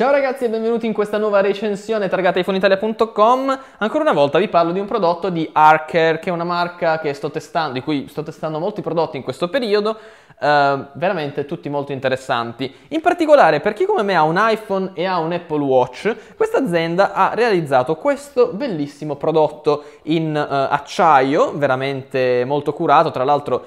Ciao ragazzi e benvenuti in questa nuova recensione targata iPhoneItalia.com. Ancora una volta vi parlo di un prodotto di Archer, che è una marca che sto testando, di cui sto testando molti prodotti in questo periodo, eh, veramente tutti molto interessanti. In particolare per chi come me ha un iPhone e ha un Apple Watch, questa azienda ha realizzato questo bellissimo prodotto in eh, acciaio, veramente molto curato, tra l'altro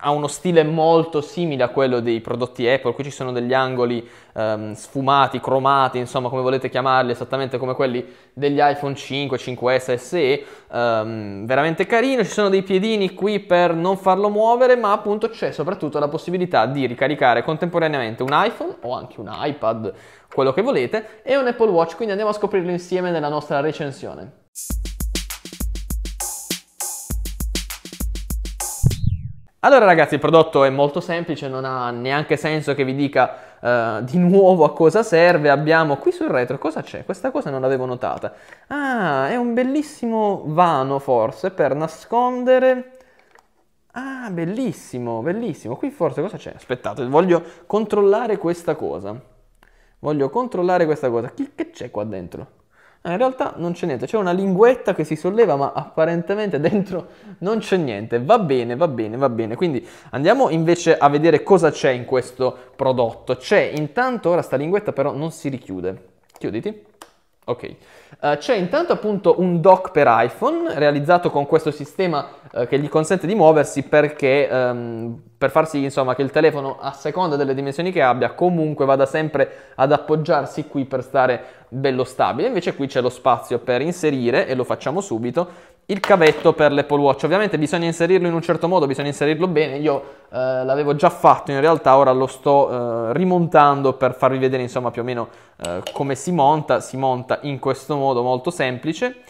ha uno stile molto simile a quello dei prodotti Apple, qui ci sono degli angoli ehm, sfumati, cromati, insomma come volete chiamarli, esattamente come quelli degli iPhone 5, 5S, SE, ehm, veramente carino, ci sono dei piedini qui per non farlo muovere, ma appunto c'è soprattutto la possibilità di ricaricare contemporaneamente un iPhone o anche un iPad, quello che volete, e un Apple Watch, quindi andiamo a scoprirlo insieme nella nostra recensione. Allora ragazzi il prodotto è molto semplice, non ha neanche senso che vi dica uh, di nuovo a cosa serve, abbiamo qui sul retro cosa c'è? Questa cosa non l'avevo notata. Ah, è un bellissimo vano forse per nascondere... Ah, bellissimo, bellissimo. Qui forse cosa c'è? Aspettate, voglio controllare questa cosa. Voglio controllare questa cosa. Chi, che c'è qua dentro? No, eh, in realtà non c'è niente, c'è una linguetta che si solleva, ma apparentemente dentro non c'è niente. Va bene, va bene, va bene. Quindi andiamo invece a vedere cosa c'è in questo prodotto. C'è intanto, ora sta linguetta però non si richiude. Chiuditi. Ok, uh, c'è intanto appunto un dock per iPhone realizzato con questo sistema uh, che gli consente di muoversi perché um, per far sì insomma che il telefono a seconda delle dimensioni che abbia comunque vada sempre ad appoggiarsi qui per stare bello stabile. Invece qui c'è lo spazio per inserire e lo facciamo subito il cavetto per l'Apple Watch. Ovviamente bisogna inserirlo in un certo modo, bisogna inserirlo bene. Io eh, l'avevo già fatto, in realtà ora lo sto eh, rimontando per farvi vedere insomma più o meno eh, come si monta. Si monta in questo modo molto semplice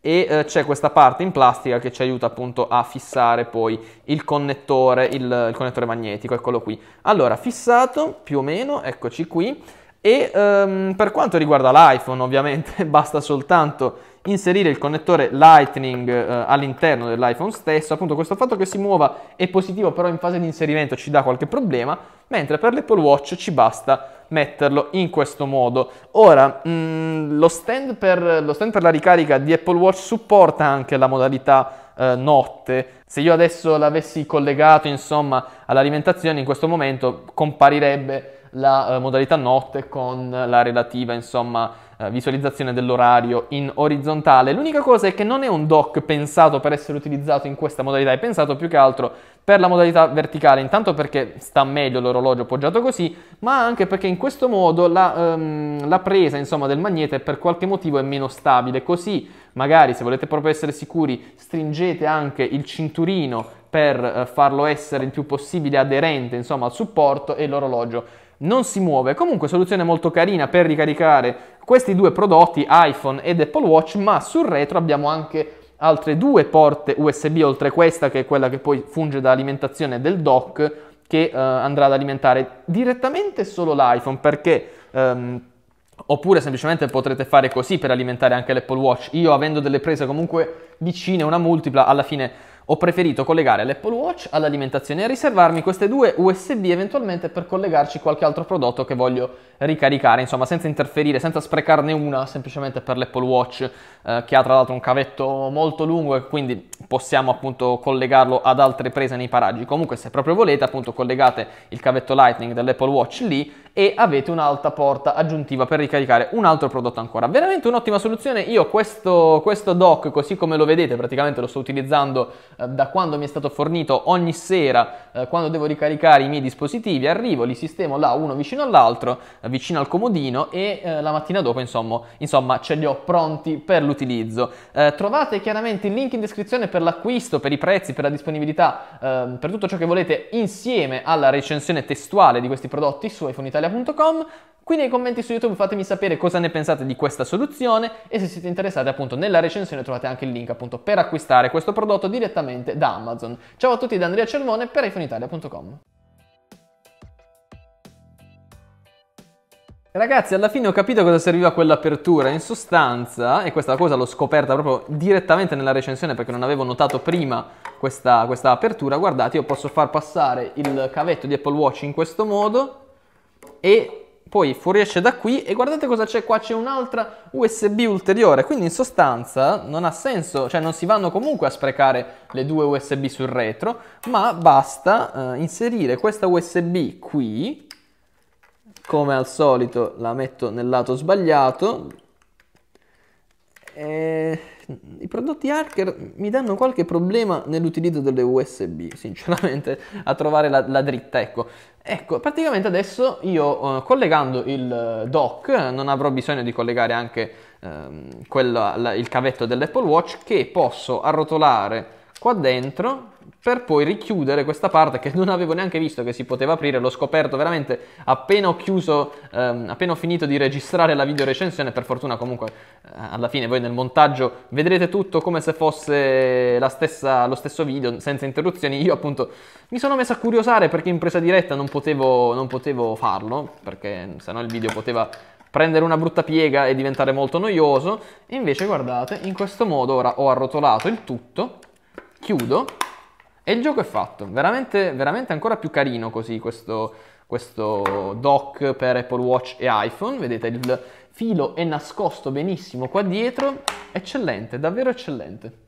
e eh, c'è questa parte in plastica che ci aiuta appunto a fissare poi il connettore, il, il connettore magnetico, eccolo qui. Allora, fissato più o meno, eccoci qui. E ehm, per quanto riguarda l'iPhone, ovviamente basta soltanto inserire il connettore Lightning eh, all'interno dell'iPhone stesso, appunto questo fatto che si muova è positivo però in fase di inserimento ci dà qualche problema, mentre per l'Apple Watch ci basta metterlo in questo modo. Ora, mh, mm, lo, stand per, lo, stand per, la ricarica di Apple Watch supporta anche la modalità eh, notte. Se io adesso l'avessi collegato, insomma, all'alimentazione, in questo momento comparirebbe la eh, modalità notte con la relativa, insomma, eh, visualizzazione dell'orario in orizzontale. L'unica cosa è che non è un dock pensato per essere utilizzato in questa modalità, è pensato più che altro per la modalità verticale, intanto perché sta meglio l'orologio poggiato così, ma anche perché in questo modo la, um, la presa insomma, del magnete per qualche motivo è meno stabile, così magari se volete proprio essere sicuri stringete anche il cinturino per eh, farlo essere il più possibile aderente insomma, al supporto e l'orologio non si muove. Comunque soluzione molto carina per ricaricare questi due prodotti, iPhone ed Apple Watch, ma sul retro abbiamo anche altre due porte USB oltre questa che è quella che poi funge da alimentazione del dock che eh, andrà ad alimentare direttamente solo l'iPhone perché ehm, oppure semplicemente potrete fare così per alimentare anche l'Apple Watch. Io avendo delle prese comunque vicine, una multipla, alla fine ho preferito collegare l'Apple Watch all'alimentazione e riservarmi queste due USB eventualmente per collegarci qualche altro prodotto che voglio ricaricare, insomma senza interferire, senza sprecarne una semplicemente per l'Apple Watch eh, che ha tra l'altro un cavetto molto lungo e quindi possiamo appunto collegarlo ad altre prese nei paraggi. Comunque se proprio volete appunto collegate il cavetto Lightning dell'Apple Watch lì e avete un'alta porta aggiuntiva per ricaricare un altro prodotto ancora. Veramente un'ottima soluzione. Io questo, questo dock, così come lo vedete, praticamente lo sto utilizzando eh, da quando mi è stato fornito ogni sera eh, quando devo ricaricare i miei dispositivi. Arrivo, li sistemo là uno vicino all'altro, eh, vicino al comodino e eh, la mattina dopo, insomma, insomma, ce li ho pronti per l'utilizzo l'utilizzo. Eh, trovate chiaramente il link in descrizione per l'acquisto, per i prezzi, per la disponibilità, eh, per tutto ciò che volete insieme alla recensione testuale di questi prodotti su iPhoneitalia.com. Qui nei commenti su YouTube fatemi sapere cosa ne pensate di questa soluzione e se siete interessati appunto nella recensione trovate anche il link appunto per acquistare questo prodotto direttamente da Amazon. Ciao a tutti da Andrea Cermone per iPhoneitalia.com. Ragazzi, alla fine ho capito cosa serviva quell'apertura. In sostanza, e questa cosa l'ho scoperta proprio direttamente nella recensione perché non avevo notato prima questa, questa, apertura. Guardate, io posso far passare il cavetto di Apple Watch in questo modo e poi fuoriesce da qui e guardate cosa c'è qua, c'è un'altra USB ulteriore. Quindi in sostanza non ha senso, cioè non si vanno comunque a sprecare le due USB sul retro, ma basta eh, inserire questa USB qui come al solito la metto nel lato sbagliato e i prodotti Harker mi danno qualche problema nell'utilizzo delle USB, sinceramente, a trovare la, la dritta, ecco. Ecco, praticamente adesso io eh, collegando il eh, dock, non avrò bisogno di collegare anche ehm, quello, la, il cavetto dell'Apple Watch, che posso arrotolare qua dentro per poi richiudere questa parte che non avevo neanche visto che si poteva aprire, l'ho scoperto veramente appena ho chiuso, ehm, appena ho finito di registrare la video recensione, per fortuna comunque eh, alla fine voi nel montaggio vedrete tutto come se fosse stessa, lo stesso video senza interruzioni, io appunto mi sono messo a curiosare perché in presa diretta non potevo, non potevo farlo, perché sennò il video poteva prendere una brutta piega e diventare molto noioso, invece guardate in questo modo ora ho arrotolato il tutto chiudo e il gioco è fatto. Veramente, veramente ancora più carino così questo, questo dock per Apple Watch e iPhone. Vedete il filo è nascosto benissimo qua dietro. Eccellente, davvero eccellente.